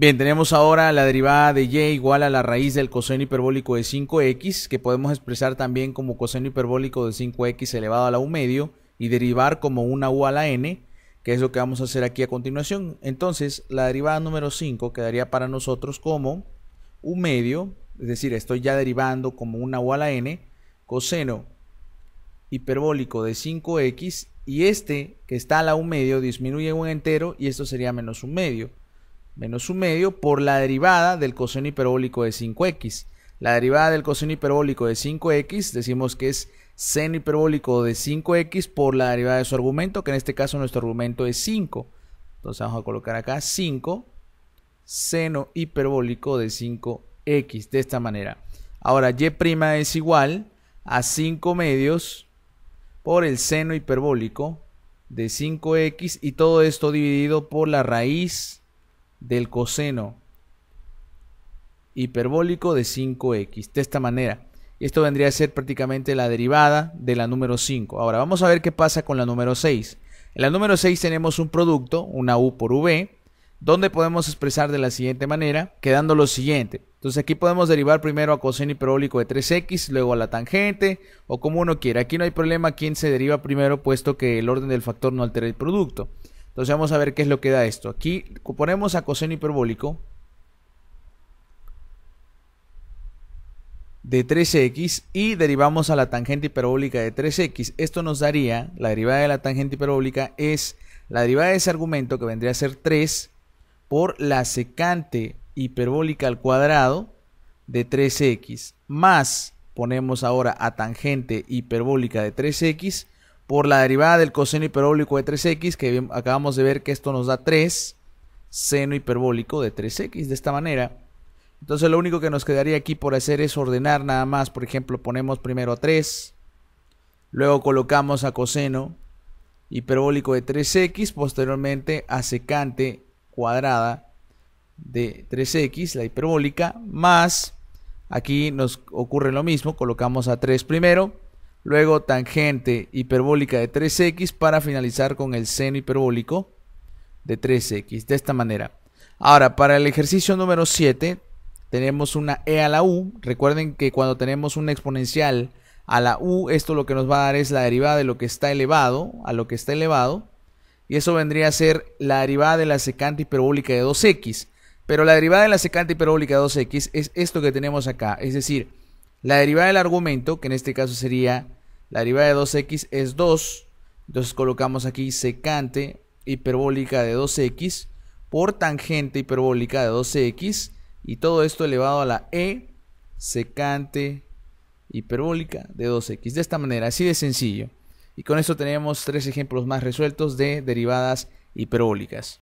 Bien, tenemos ahora la derivada de y igual a la raíz del coseno hiperbólico de 5x, que podemos expresar también como coseno hiperbólico de 5x elevado a la 1 medio y derivar como una u a la n, que es lo que vamos a hacer aquí a continuación. Entonces, la derivada número 5 quedaría para nosotros como un medio, es decir, estoy ya derivando como una u a la n, coseno hiperbólico de 5x, y este que está a la 1 medio disminuye un entero y esto sería menos un medio menos un medio por la derivada del coseno hiperbólico de 5x. La derivada del coseno hiperbólico de 5x decimos que es seno hiperbólico de 5x por la derivada de su argumento, que en este caso nuestro argumento es 5. Entonces vamos a colocar acá 5 seno hiperbólico de 5x de esta manera. Ahora y' es igual a 5 medios por el seno hiperbólico de 5x y todo esto dividido por la raíz del coseno hiperbólico de 5x. De esta manera. Esto vendría a ser prácticamente la derivada de la número 5. Ahora vamos a ver qué pasa con la número 6. En la número 6 tenemos un producto, una u por v, donde podemos expresar de la siguiente manera, quedando lo siguiente. Entonces aquí podemos derivar primero a coseno hiperbólico de 3x, luego a la tangente, o como uno quiera. Aquí no hay problema quién se deriva primero, puesto que el orden del factor no altera el producto. Entonces vamos a ver qué es lo que da esto. Aquí ponemos a coseno hiperbólico de 3x y derivamos a la tangente hiperbólica de 3x. Esto nos daría, la derivada de la tangente hiperbólica es la derivada de ese argumento que vendría a ser 3 por la secante hiperbólica al cuadrado de 3x más ponemos ahora a tangente hiperbólica de 3x por la derivada del coseno hiperbólico de 3x, que acabamos de ver que esto nos da 3 seno hiperbólico de 3x de esta manera. Entonces lo único que nos quedaría aquí por hacer es ordenar nada más. Por ejemplo, ponemos primero a 3, luego colocamos a coseno hiperbólico de 3x, posteriormente a secante cuadrada de 3x, la hiperbólica, más aquí nos ocurre lo mismo, colocamos a 3 primero, luego tangente hiperbólica de 3x para finalizar con el seno hiperbólico de 3x, de esta manera. Ahora, para el ejercicio número 7, tenemos una e a la u. Recuerden que cuando tenemos una exponencial a la u, esto lo que nos va a dar es la derivada de lo que está elevado a lo que está elevado. Y eso vendría a ser la derivada de la secante hiperbólica de 2x. Pero la derivada de la secante hiperbólica de 2x es esto que tenemos acá. Es decir, la derivada del argumento, que en este caso sería la derivada de 2x es 2, entonces colocamos aquí secante hiperbólica de 2x por tangente hiperbólica de 2x y todo esto elevado a la e secante hiperbólica de 2x. De esta manera, así de sencillo. Y con esto tenemos tres ejemplos más resueltos de derivadas hiperbólicas.